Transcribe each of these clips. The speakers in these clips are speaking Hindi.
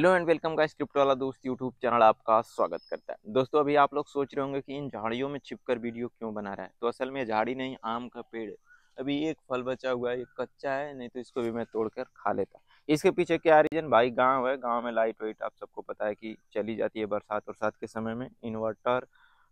हेलो एंड वेलकम का स्क्रिप्ट वाला दोस्त यूट्यूब चैनल आपका स्वागत करता है दोस्तों अभी आप लोग सोच रहे होंगे कि इन झाड़ियों में छिपकर वीडियो क्यों बना रहा है तो असल में झाड़ी नहीं आम का पेड़ अभी एक फल बचा हुआ है ये कच्चा है नहीं तो इसको भी मैं तोड़कर खा लेता इसके पीछे क्या रीजन भाई गाँव है गाँव में लाइट वाइट आप सबको पता है कि चली जाती है बरसात बरसात के समय में इन्वर्टर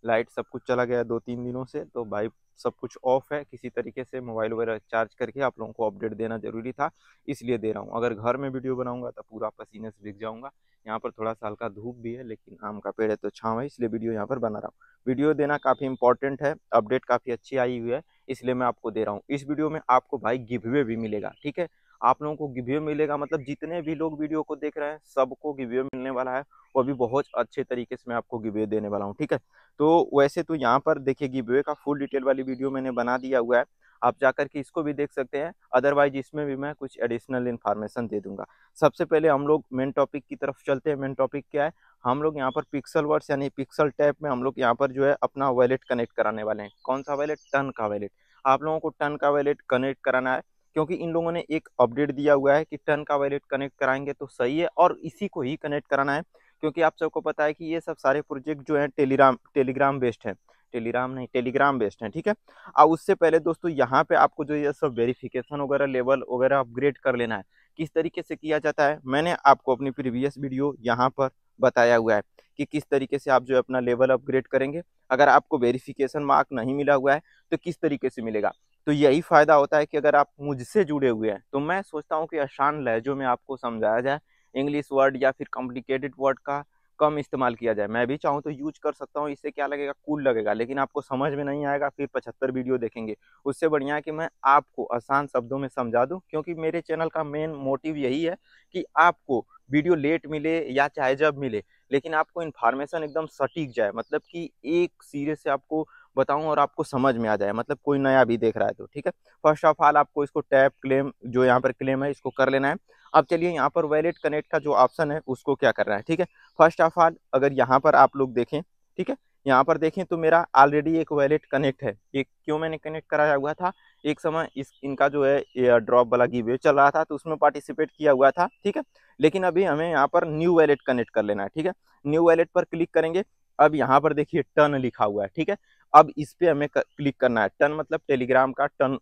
लाइट सब कुछ चला गया दो तीन दिनों से तो भाई सब कुछ ऑफ है किसी तरीके से मोबाइल वगैरह चार्ज करके आप लोगों को अपडेट देना ज़रूरी था इसलिए दे रहा हूँ अगर घर में वीडियो बनाऊँगा तो पूरा पसीने से भिग जाऊँगा यहाँ पर थोड़ा सा हल्का धूप भी है लेकिन आम का पेड़ है तो छाँव है इसलिए वीडियो यहाँ पर बना रहा हूँ वीडियो देना काफ़ी इंपॉर्टेंट है अपडेट काफ़ी अच्छी आई हुई है इसलिए मैं आपको दे रहा हूँ इस वीडियो में आपको भाई गिवे भी मिलेगा ठीक है आप लोगों को गिवे मिलेगा मतलब जितने भी लोग वीडियो को देख रहे हैं सबको गिवे मिलने वाला है वो भी बहुत अच्छे तरीके से मैं आपको गिवे देने वाला हूँ ठीक है तो वैसे तो यहाँ पर देखिए गिवे का फुल डिटेल वाली वीडियो मैंने बना दिया हुआ है आप जाकर के इसको भी देख सकते हैं अदरवाइज इसमें भी मैं कुछ एडिशनल इन्फॉर्मेशन दे दूंगा सबसे पहले हम लोग मेन टॉपिक की तरफ चलते हैं मेन टॉपिक क्या है हम लोग यहाँ पर पिक्सल वर्ड्स यानी पिक्सल टैप में हम लोग यहाँ पर जो है अपना वैलेट कनेक्ट कराने वाले हैं कौन सा वैलेट टन का वैलेट आप लोगों को टन का वैलेट कनेक्ट कराना है क्योंकि इन लोगों ने एक अपडेट दिया हुआ है कि टन का वैलेट कनेक्ट कराएंगे तो सही है और इसी को ही कनेक्ट कराना है क्योंकि आप सबको पता है कि ये सब सारे प्रोजेक्ट जो हैं टेलीग्राम टेलीग्राम बेस्ड हैं टेलीग्राम नहीं टेलीग्राम बेस्ड है ठीक है अब उससे पहले दोस्तों यहाँ पे आपको जो ये सब वेरिफिकेशन वगैरह लेवल वगैरह अपग्रेड कर लेना है किस तरीके से किया जाता है मैंने आपको अपनी प्रीवियस वीडियो यहाँ पर बताया हुआ है कि किस तरीके से आप जो अपना लेवल अपग्रेड करेंगे अगर आपको वेरिफिकेशन मार्क नहीं मिला हुआ है तो किस तरीके से मिलेगा तो यही फ़ायदा होता है कि अगर आप मुझसे जुड़े हुए हैं तो मैं सोचता हूँ कि आसान लहजों में आपको समझाया जाए इंग्लिश वर्ड या फिर कॉम्प्लिकेटेड वर्ड का कम इस्तेमाल किया जाए मैं भी चाहूँ तो यूज कर सकता हूँ इससे क्या लगेगा कूल लगेगा लेकिन आपको समझ में नहीं आएगा फिर पचहत्तर वीडियो देखेंगे उससे बढ़िया है कि मैं आपको आसान शब्दों में समझा दूँ क्योंकि मेरे चैनल का मेन मोटिव यही है कि आपको वीडियो लेट मिले या चाहे जब मिले लेकिन आपको इन्फॉर्मेशन एकदम सटीक जाए मतलब कि एक सीरे से आपको बताऊं और आपको समझ में आ जाए मतलब कोई नया भी देख रहा है तो ठीक है फर्स्ट ऑफ ऑल आपको इसको टैप क्लेम जो यहाँ पर क्लेम है इसको कर लेना है अब चलिए यहाँ पर वैलेट कनेक्ट का जो ऑप्शन है उसको क्या करना है ठीक है फर्स्ट ऑफ ऑल अगर यहाँ पर आप लोग देखें ठीक है यहाँ पर देखें तो मेरा ऑलरेडी एक वैलेट कनेक्ट है एक क्यों मैंने कनेक्ट कराया हुआ था एक समय इस इनका जो है एयर ड्रॉप वाला गिवे चल रहा था तो उसमें पार्टिसिपेट किया हुआ था ठीक है लेकिन अभी हमें यहाँ पर न्यू वैलेट कनेक्ट कर लेना है ठीक है न्यू वैलेट पर क्लिक करेंगे अब यहाँ पर देखिए टर्न लिखा हुआ है ठीक है अब इस पर हमें क्लिक करना है टर्न मतलब टेलीग्राम का टर्न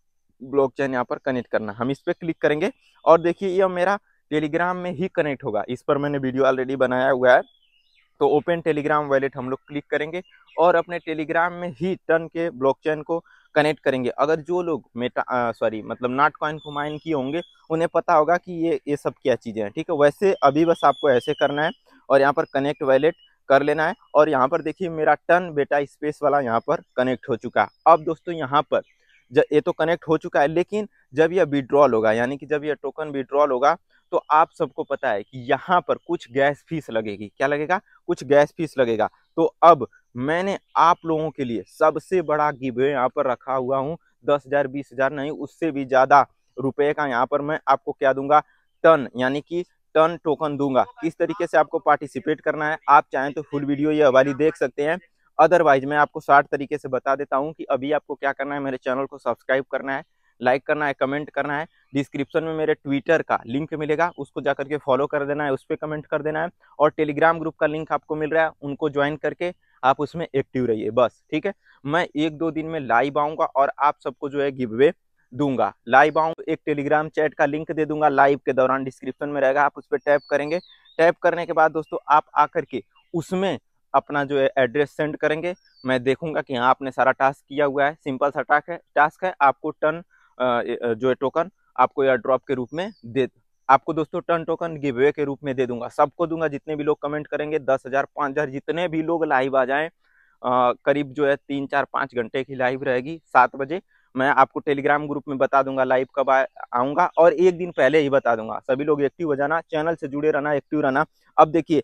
ब्लॉक चैन यहाँ पर कनेक्ट करना हम इस पर क्लिक करेंगे और देखिए यह मेरा टेलीग्राम में ही कनेक्ट होगा इस पर मैंने वीडियो ऑलरेडी बनाया हुआ है तो ओपन टेलीग्राम वैलेट हम लोग क्लिक करेंगे और अपने टेलीग्राम में ही टन के ब्लॉकचेन को कनेक्ट करेंगे अगर जो लोग मेटा सॉरी मतलब नाट कॉइन को माइन किए होंगे उन्हें पता होगा कि ये ये सब क्या चीज़ें हैं ठीक है वैसे अभी बस आपको ऐसे करना है और यहाँ पर कनेक्ट वैलेट कर लेना है और यहाँ पर देखिए मेरा टन बेटा स्पेस वाला यहाँ पर कनेक्ट हो चुका है अब दोस्तों यहाँ पर ये तो कनेक्ट हो चुका है लेकिन जब यह विड्रॉल होगा यानी कि जब यह टोकन विड्रॉल होगा तो आप सबको पता है कि यहाँ पर कुछ गैस फीस लगेगी क्या लगेगा कुछ गैस फीस लगेगा तो अब मैंने आप लोगों के लिए सबसे बड़ा गिवे यहाँ पर रखा हुआ हूँ दस हज़ार बीस हज़ार नहीं उससे भी ज़्यादा रुपए का यहाँ पर मैं आपको क्या दूंगा टन यानी कि टन टोकन दूंगा इस तरीके से आपको पार्टिसिपेट करना है आप चाहें तो फुल वीडियो ये वाली देख सकते हैं अदरवाइज मैं आपको शॉर्ट तरीके से बता देता हूँ कि अभी आपको क्या करना है मेरे चैनल को सब्सक्राइब करना है लाइक करना है कमेंट करना है डिस्क्रिप्शन में मेरे ट्विटर का लिंक मिलेगा उसको जा करके फॉलो कर देना है उस पर कमेंट कर देना है और टेलीग्राम ग्रुप का लिंक आपको मिल रहा है उनको ज्वाइन करके आप उसमें एक्टिव रहिए बस ठीक है मैं एक दो दिन में लाइव आऊँगा और आप सबको जो है गिवे दूंगा लाइव आऊँ एक टेलीग्राम चैट का लिंक दे दूंगा लाइव के दौरान डिस्क्रिप्शन में रहेगा आप उस पर टैप करेंगे टैप करने के बाद दोस्तों आप आकर के उसमें अपना जो है एड्रेस सेंड करेंगे मैं देखूंगा कि हाँ आपने सारा टास्क किया हुआ है सिंपल सा टास्क है टास्क है आपको टर्न जो है टोकन आपको एयर ड्रॉप के रूप में दे आपको दोस्तों टर्न टोकन वे के रूप में दे दूंगा सबको दूंगा जितने भी लोग कमेंट करेंगे दस हज़ार पाँच हज़ार जितने भी लोग लाइव आ जाएँ करीब जो है तीन चार पाँच घंटे की लाइव रहेगी सात बजे मैं आपको टेलीग्राम ग्रुप में बता दूंगा लाइव कब आऊँगा और एक दिन पहले ही बता दूंगा सभी लोग एक्टिव हो जाना चैनल से जुड़े रहना एक्टिव रहना अब देखिए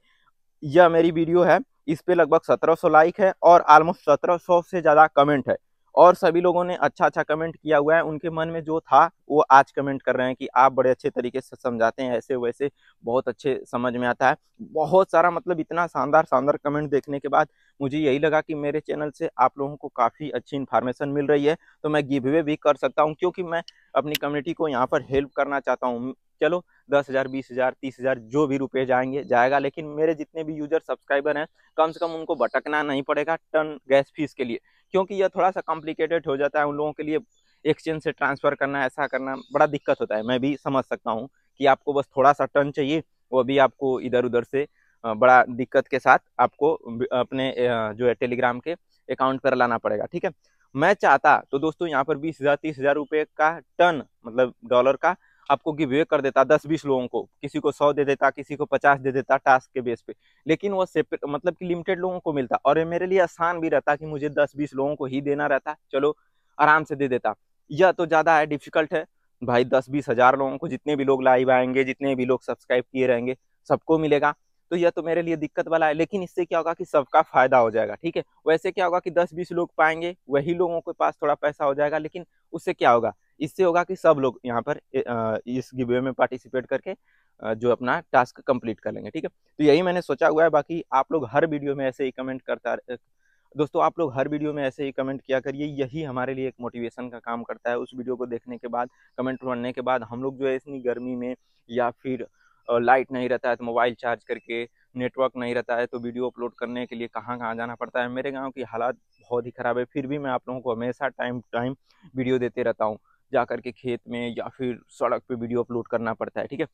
यह मेरी वीडियो है इस पे लगभग 1700 लाइक है और ऑलमोस्ट 1700 से ज़्यादा कमेंट है और सभी लोगों ने अच्छा अच्छा कमेंट किया हुआ है उनके मन में जो था वो आज कमेंट कर रहे हैं कि आप बड़े अच्छे तरीके से समझाते हैं ऐसे वैसे बहुत अच्छे समझ में आता है बहुत सारा मतलब इतना शानदार शानदार कमेंट देखने के बाद मुझे यही लगा कि मेरे चैनल से आप लोगों को काफ़ी अच्छी इन्फॉर्मेशन मिल रही है तो मैं गिव अवे भी कर सकता हूँ क्योंकि मैं अपनी कम्युनिटी को यहाँ पर हेल्प करना चाहता हूँ चलो दस हज़ार बीस हज़ार तीस हज़ार जो भी रुपए जाएंगे जाएगा लेकिन मेरे जितने भी यूज़र सब्सक्राइबर हैं कम से कम उनको भटकना नहीं पड़ेगा टन गैस फीस के लिए क्योंकि यह थोड़ा सा कॉम्प्लिकेटेड हो जाता है उन लोगों के लिए एक्सचेंज से ट्रांसफ़र करना ऐसा करना बड़ा दिक्कत होता है मैं भी समझ सकता हूँ कि आपको बस थोड़ा सा टर्न चाहिए वो भी आपको इधर उधर से बड़ा दिक्कत के साथ आपको अपने जो है टेलीग्राम के अकाउंट पर लाना पड़ेगा ठीक है मैं चाहता तो दोस्तों यहाँ पर बीस हज़ार तीस हज़ार रुपये का टन मतलब डॉलर का आपको गिव वे कर देता दस बीस लोगों को किसी को सौ दे देता किसी को पचास दे देता टास्क के बेस पे लेकिन वो सेपरेट मतलब कि लिमिटेड लोगों को मिलता और मेरे लिए आसान भी रहता कि मुझे दस बीस लोगों को ही देना रहता चलो आराम से दे देता यह तो ज़्यादा है डिफिकल्ट है भाई दस बीस हज़ार लोगों को जितने भी लोग लाइव आएंगे जितने भी लोग सब्सक्राइब किए रहेंगे सबको मिलेगा तो यह तो मेरे लिए दिक्कत वाला है लेकिन इससे क्या होगा कि सबका फायदा हो जाएगा ठीक है वैसे क्या होगा कि दस बीस लोग पाएंगे वही लोगों के पास थोड़ा पैसा हो जाएगा लेकिन उससे क्या होगा इससे होगा कि सब लोग यहाँ पर इस गिवे में पार्टिसिपेट करके जो अपना टास्क कंप्लीट कर लेंगे ठीक है तो यही मैंने सोचा हुआ है बाकी आप लोग हर वीडियो में ऐसे ही कमेंट करता दोस्तों आप लोग हर वीडियो में ऐसे ही कमेंट किया करिए यही हमारे लिए एक मोटिवेशन का काम करता है उस वीडियो को देखने के बाद कमेंट पढ़ने के बाद हम लोग जो है इतनी गर्मी में या फिर लाइट नहीं रहता है तो मोबाइल चार्ज करके नेटवर्क नहीं रहता है तो वीडियो अपलोड करने के लिए कहाँ कहाँ जाना पड़ता है मेरे गाँव की हालात बहुत ही ख़राब है फिर भी मैं आप लोगों को हमेशा टाइम टाइम वीडियो देते रहता हूँ जा कर के खेत में या फिर सड़क पे वीडियो अपलोड करना पड़ता है ठीक है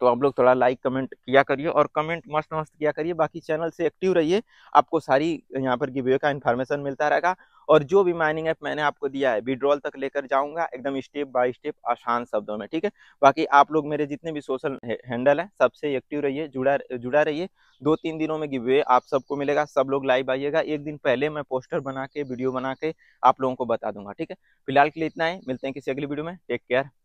तो आप लोग थोड़ा लाइक कमेंट किया करिए और कमेंट मस्त मस्त किया करिए बाकी चैनल से एक्टिव रहिए आपको सारी यहाँ पर गिवे का इन्फॉर्मेशन मिलता रहेगा और जो भी माइनिंग ऐप मैंने आपको दिया है विड्रॉल तक लेकर जाऊंगा एकदम स्टेप बाय स्टेप आसान शब्दों में ठीक है बाकी आप लोग मेरे जितने भी सोशल हैंडल है सबसे एक्टिव रहिए जुड़ा जुड़ा रहिए दो तीन दिनों में गिवे आप सबको मिलेगा सब लोग लाइव आइएगा एक दिन पहले मैं पोस्टर बना के वीडियो बना के आप लोगों को बता दूंगा ठीक है फिलहाल के लिए इतना ही मिलते हैं किसी अगली वीडियो में टेक केयर